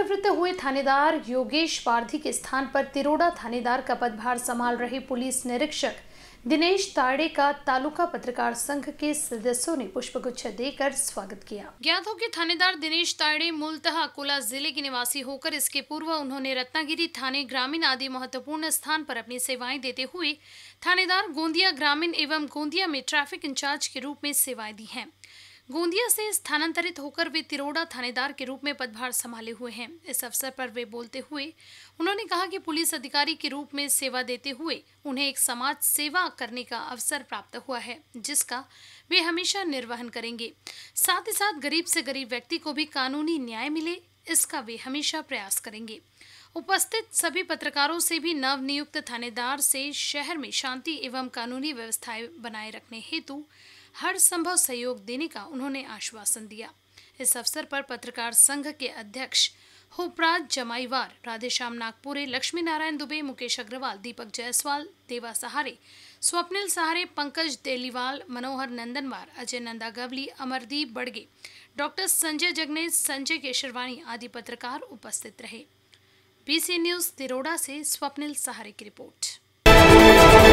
सेवानिवृत्त हुए थानेदार योगेश पारधी के स्थान पर तिरोड़ा थानेदार का पदभार संभाल रहे पुलिस निरीक्षक दिनेश ताड़े का तालुका पत्रकार संघ के सदस्यों ने पुष्पगुच्छ देकर स्वागत किया ज्ञात हो कि थानेदार दिनेश ताड़े मूलतः अकोला जिले के निवासी होकर इसके पूर्व उन्होंने रत्नागिरी थाने ग्रामीण आदि महत्वपूर्ण स्थान पर अपनी सेवाएं देते हुए थानेदार गोंदिया ग्रामीण एवं गोंदिया में ट्रैफिक इंचार्ज के रूप में सेवाएं दी है गोंदिया से स्थानांतरित होकर वे तिरोड़ा थानेदार के रूप में पदभार संभाले हुए हैं इस अवसर पर वे बोलते हुए उन्होंने कहा कि पुलिस अधिकारी के रूप में सेवा देते हुए उन्हें एक समाज सेवा करने का अवसर प्राप्त हुआ है जिसका वे हमेशा निर्वहन करेंगे साथ ही साथ गरीब से गरीब व्यक्ति को भी कानूनी न्याय मिले इसका वे हमेशा प्रयास करेंगे उपस्थित सभी पत्रकारों से भी नवनियुक्त थानेदार से शहर में शांति एवं कानूनी व्यवस्थाएं बनाए रखने हेतु हर संभव सहयोग देने का उन्होंने आश्वासन दिया इस अवसर पर पत्रकार संघ के अध्यक्ष होपराज जमाईवार राधेश्याम नागपुरे लक्ष्मी नारायण दुबे मुकेश अग्रवाल दीपक जायसवाल देवा सहारे स्वप्निल सहारे पंकज देलीवाल मनोहर नंदनवार अजय नंदा गवली अमरदीप बड़गे डॉक्टर संजय जगने संजय केशरवाणी आदि पत्रकार उपस्थित रहे बीसी न्यूज तिरोड़ा से स्वप्निल सहारे की रिपोर्ट